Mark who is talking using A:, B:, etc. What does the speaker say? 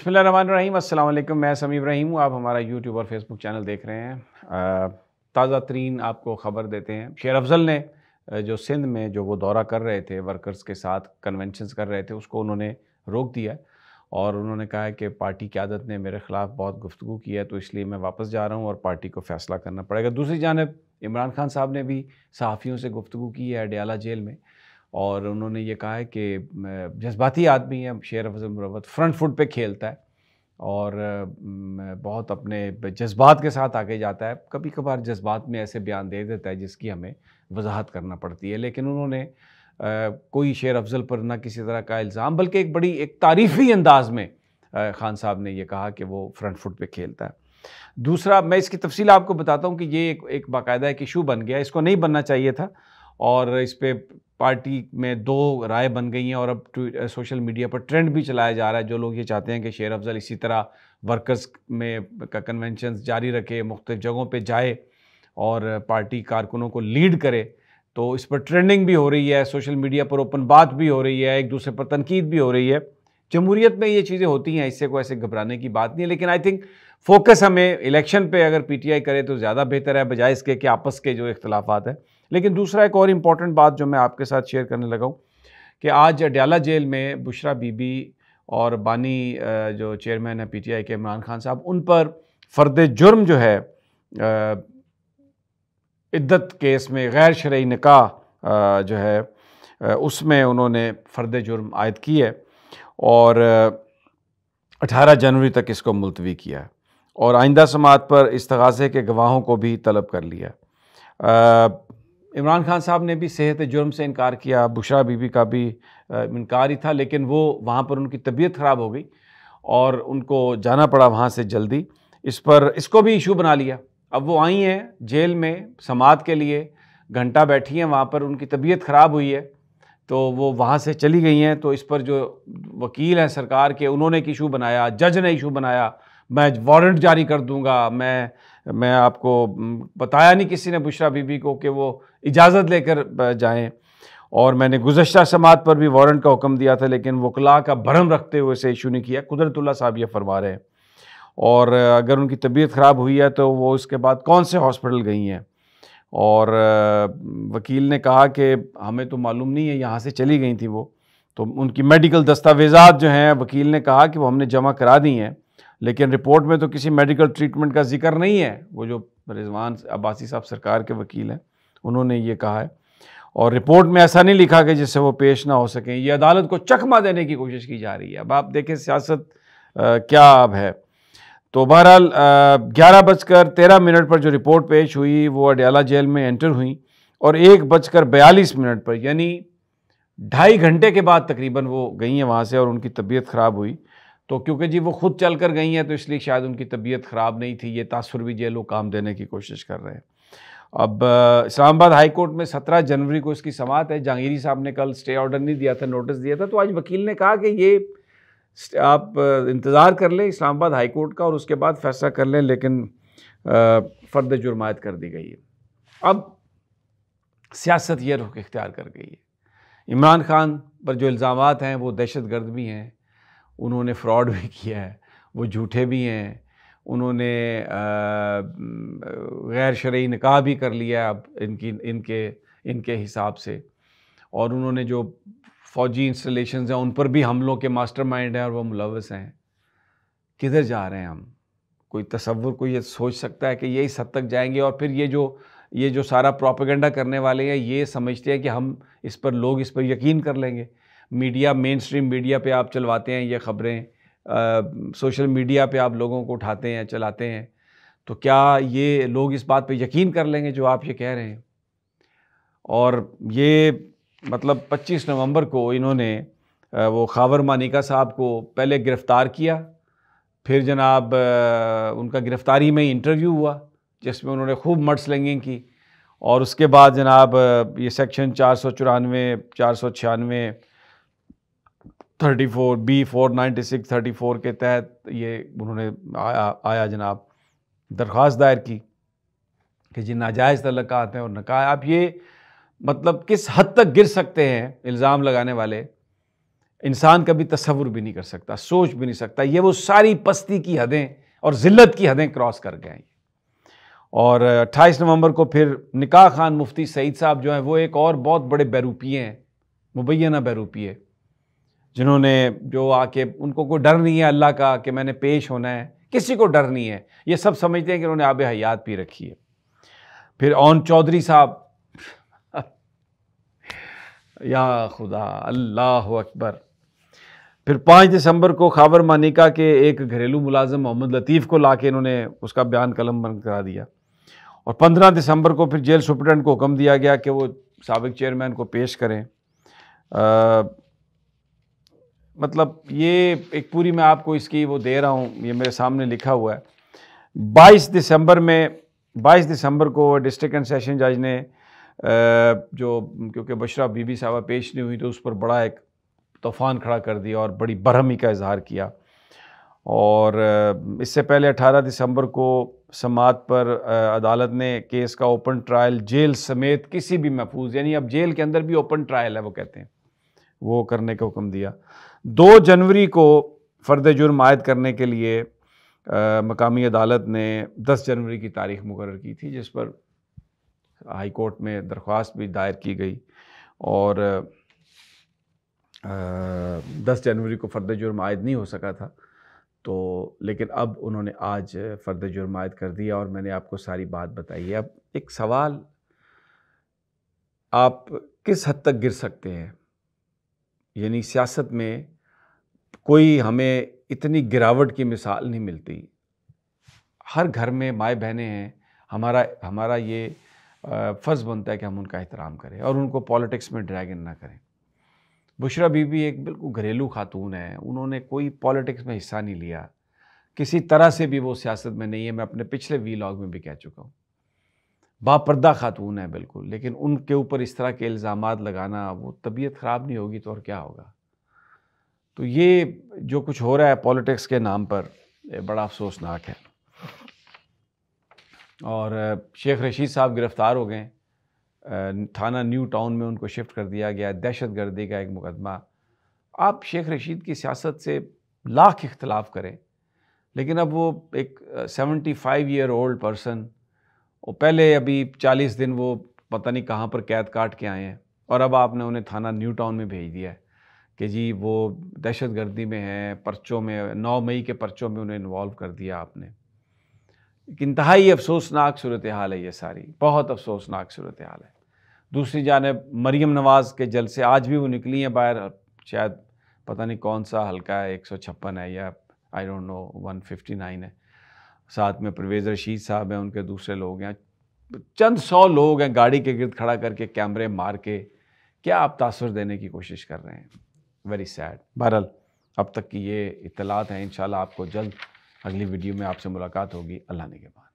A: बसमीम अल्लाम मैं रही हूँ आप हमारा यूट्यूब और फेसबुक चैनल देख रहे हैं ताज़ा तरीन आपको ख़बर देते हैं शेर अफजल ने जो सिंध में जो वो दौरा कर रहे थे वर्कर्स के साथ कन्वेंशंस कर रहे थे उसको उन्होंने रोक दिया और उन्होंने कहा है कि पार्टी की आदत ने मेरे ख़िलाफ़ बहुत गुफ्तु की है तो इसलिए मैं वापस जा रहा हूँ और पार्टी को फ़ैसला करना पड़ेगा दूसरी जानब इमरान खान साहब ने भी सहाफ़ियों से गुफ्तु की है अडयाला जेल में और उन्होंने ये कहा है कि जज्बाती आदमी है शेर अफजल मुरवत फ्रंट फुट पे खेलता है और बहुत अपने जज्बात के साथ आगे जाता है कभी कभार जज्बात में ऐसे बयान दे देता है जिसकी हमें वजाहत करना पड़ती है लेकिन उन्होंने कोई शेर अफजल पर ना किसी तरह का इल्ज़ाम बल्कि एक बड़ी एक तारीफ़ी अंदाज में खान साहब ने यह कहा कि वो फ्रंट फुट पर खेलता है दूसरा मैं इसकी तफसील आपको बताता हूँ कि ये एक, एक बाकायदा एक इशू बन गया इसको नहीं बनना चाहिए था और इस पर पार्टी में दो राय बन गई हैं और अब सोशल मीडिया पर ट्रेंड भी चलाया जा रहा है जो लोग ये चाहते हैं कि शेर अफजल इसी तरह वर्कर्स में का कन्वेंशन जारी रखे मुख्तु जगहों पर जाए और पार्टी कारकुनों को लीड करे तो इस पर ट्रेंडिंग भी हो रही है सोशल मीडिया पर ओपन बात भी हो रही है एक दूसरे पर तनकीद भी हो रही है जमहूरीत में ये चीज़ें होती हैं इससे कोई ऐसे घबराने की बात नहीं है लेकिन आई थिंक फोकस हमें इलेक्शन पे अगर पीटीआई करे तो ज़्यादा बेहतर है बजाय इसके कि आपस के जो इख्तलाफात हैं लेकिन दूसरा एक और इम्पॉर्टेंट बात जो मैं आपके साथ शेयर करने लगाऊँ कि आज अड्याला जेल में बुशरा बीबी और बानी जो चेयरमैन है पीटीआई के इमरान खान साहब उन पर फर्द जुर्म जो है इद्दत केस में गैर शर्य निका जो है उसमें उन्होंने फर्द जुर्म आयद की है और 18 जनवरी तक इसको मुलतवी किया और आइंदा समात पर इस तगाजे के गवाहों को भी तलब कर लिया इमरान खान साहब ने भी सेहत जुर्म से इनकार किया बुशरा बीबी का भी इनकार ही था लेकिन वो वहाँ पर उनकी तबीयत ख़राब हो गई और उनको जाना पड़ा वहाँ से जल्दी इस पर इसको भी इशू बना लिया अब वो आई हैं जेल में समात के लिए घंटा बैठी हैं वहाँ पर उनकी तबीयत ख़राब हुई है तो वो वहाँ से चली गई हैं तो इस पर जो वकील हैं सरकार के उन्होंने एक इशू बनाया जज ने इशू बनाया मैं वारंट जारी कर दूंगा मैं मैं आपको बताया नहीं किसी ने बुशरा बीबी को कि वो इजाज़त लेकर जाएं और मैंने गुजशत समात पर भी वारंट का हुक्म दिया था लेकिन वकला का भरम रखते हुए इसे इशू नहीं किया कुदरतुल्ला साहब ये फरमा रहे हैं और अगर उनकी तबीयत ख़राब हुई है तो वो उसके बाद कौन से हॉस्पिटल गई हैं और वकील ने कहा कि हमें तो मालूम नहीं है यहाँ से चली गई थी वो तो उनकी मेडिकल दस्तावेज़ात जो हैं वकील ने कहा कि वो हमने जमा करा दी हैं लेकिन रिपोर्ट में तो किसी मेडिकल ट्रीटमेंट का जिक्र नहीं है वो जो रिजवान अब्बासी साहब सरकार के वकील हैं उन्होंने ये कहा है और रिपोर्ट में ऐसा नहीं लिखा कि जिससे वो पेश ना हो सकें ये अदालत को चकमा देने की कोशिश की जा रही है अब आप देखें सियासत क्या अब है तो बहरहाल ग्यारह बजकर तेरह मिनट पर जो रिपोर्ट पेश हुई वो अडयाला जेल में एंटर हुई और एक बजकर बयालीस मिनट पर यानी ढाई घंटे के बाद तकरीबन वो गई हैं वहाँ से और उनकी तबीयत ख़राब हुई तो क्योंकि जी वो खुद चल कर गई हैं तो इसलिए शायद उनकी तबीयत ख़राब नहीं थी ये तासर भी जेलो काम देने की कोशिश कर रहे हैं अब इस्लामाबाद हाई कोर्ट में 17 जनवरी को इसकी समात है जहांगीरी साहब ने कल स्टे ऑर्डर नहीं दिया था नोटिस दिया था तो आज वकील ने कहा कि ये आप इंतज़ार कर लें इस्लामाबाद हाई कोर्ट का और उसके बाद फैसला कर लें लेकिन फ़र्द जुर्मायत कर दी गई है अब सियासत ये रुख इख्तियार कर गई है इमरान खान पर जो इल्ज़ाम हैं वो दहशत गर्द भी हैं उन्होंने फ्रॉड भी किया है वो झूठे भी हैं उन्होंने गैर शर्य निकाह भी कर लिया अब इनकी इनके इनके हिसाब से और उन्होंने जो फ़ौजी इंस्टॉलेशन हैं उन पर भी हमलों के मास्टरमाइंड हैं और वह मुलवस हैं किधर जा रहे हैं हम कोई तस्वुर कोई ये सोच सकता है कि यही हद तक जाएंगे और फिर ये जो ये जो सारा प्रोपेगेंडा करने वाले हैं ये समझते हैं कि हम इस पर लोग इस पर यकीन कर लेंगे मीडिया मेन स्ट्रीम मीडिया पे आप चलवाते हैं ये ख़बरें सोशल मीडिया पे आप लोगों को उठाते हैं चलाते हैं तो क्या ये लोग इस बात पे यकीन कर लेंगे जो आप ये कह रहे हैं और ये मतलब 25 नवंबर को इन्होंने वो खावर मानिका साहब को पहले गिरफ़्तार किया फिर जनाब उनका गिरफ़्तारी में इंटरव्यू हुआ जिसमें उन्होंने खूब मर्ड स्लिंगिंग की और उसके बाद जनाब ये सेक्शन चार सौ चौरानवे चार सौ छियानवे 34 बी 496 34 के तहत ये उन्होंने आया आया जनाब दरख्वास्त दायर की कि जी नाजायज़ तलक़ हैं और नकाय आप ये मतलब किस हद तक गिर सकते हैं इल्ज़ाम लगाने वाले इंसान कभी तस्वुर भी नहीं कर सकता सोच भी नहीं सकता ये वो सारी पस्ती की हदें और ज़िल्त की हदें क्रॉस कर गए हैं और 28 नवंबर को फिर निकाह खान मुफ्ती सईद साहब जो हैं वो एक और बहुत बड़े बैरूपिए हैं मुबैना बैरूपिए जिन्होंने जो आके उनको कोई डर नहीं है अल्लाह का कि मैंने पेश होना है किसी को डर नहीं है ये सब समझते हैं कि उन्होंने आब हयात पी रखी है फिर ओन चौधरी साहब या खुदा अल्लाह अकबर फिर पाँच दिसंबर को खाबर मानिका के एक घरेलू मुलाजम मोहम्मद लतीफ़ को ला के इन्होंने उसका बयान कलम बंद करा दिया और पंद्रह दिसंबर को फिर जेल सुप्रिटेंडेंट को हुक्म दिया गया कि वो सबक चेयरमैन को पेश करें आ, मतलब ये एक पूरी मैं आपको इसकी वो दे रहा हूँ ये मेरे सामने लिखा हुआ है 22 दिसंबर में 22 दिसंबर को डिस्ट्रिक्ट एंड सेशन जज ने जो क्योंकि बशरा बीबी साहबा पेश नहीं हुई तो उस पर बड़ा एक तूफ़ान खड़ा कर दिया और बड़ी बरहमी का इजहार किया और इससे पहले 18 दिसंबर को समात पर अदालत ने केस का ओपन ट्रायल जेल समेत किसी भी महफूज यानी अब जेल के अंदर भी ओपन ट्रायल है वो कहते हैं वो करने का हुक्म दिया दो जनवरी को फ़र्द जुर्म आयद करने के लिए आ, मकामी अदालत ने दस जनवरी की तारीख मुकर की थी जिस पर हाई कोर्ट में दरख्वास्त भी दायर की गई और दस जनवरी को फ़र्द जुर्म आयद नहीं हो सका था तो लेकिन अब उन्होंने आज फ़र्द जुर्म आयद कर दिया और मैंने आपको सारी बात बताई है अब एक सवाल आप किस हद तक गिर सकते हैं यानी सियासत में कोई हमें इतनी गिरावट की मिसाल नहीं मिलती हर घर में माए बहनें हैं हमारा हमारा ये फ़र्ज़ बनता है कि हम उनका एहतराम करें और उनको पॉलिटिक्स में ड्रैग इन ना करें बुशरा बीबी एक बिल्कुल घरेलू खातून है उन्होंने कोई पॉलिटिक्स में हिस्सा नहीं लिया किसी तरह से भी वो सियासत में नहीं है मैं अपने पिछले वी में भी कह चुका हूँ बापर्दा खातून है बिल्कुल लेकिन उनके ऊपर इस तरह के इल्ज़ाम लगाना वो तबीयत ख़राब नहीं होगी तो और क्या होगा तो ये जो कुछ हो रहा है पॉलिटिक्स के नाम पर बड़ा अफसोसनाक है और शेख रशीद साहब गिरफ़्तार हो गए थाना न्यू टाउन में उनको शिफ्ट कर दिया गया दहशत गर्दी का एक मुकदमा आप शेख रशीद की सियासत से लाख इख्तलाफ करें लेकिन अब वो एक seventy five year old person और पहले अभी चालीस दिन वो पता नहीं कहाँ पर कैद काट के आए हैं और अब आपने उन्हें थाना न्यू टाउन में भेज दिया है कि जी वो दहशत गर्दी में है पर्चों में नौ मई के पर्चों में उन्हें इन्वॉल्व कर दिया आपने एक इंतहाई अफसोसनाक सूरत हाल है ये सारी बहुत अफसोसनाक सूरत हाल है दूसरी जानब मरीम नवाज़ के जल से आज भी वो निकली हैं बाहर शायद पता नहीं कौन सा हल्का है एक सौ छप्पन है या I don't know one fifty nine है साथ में परवेज़ रशीद साहब हैं उनके दूसरे लोग हैं चंद सौ लोग हैं गाड़ी के गिरद खड़ा करके कैमरे मार के क्या आप तासर देने की कोशिश कर रहे हैं वेरी सैड बहरल अब तक की ये इतलात हैं इन आपको जल्द अगली वीडियो में आपसे मुलाकात होगी अल्लाह ने के बाद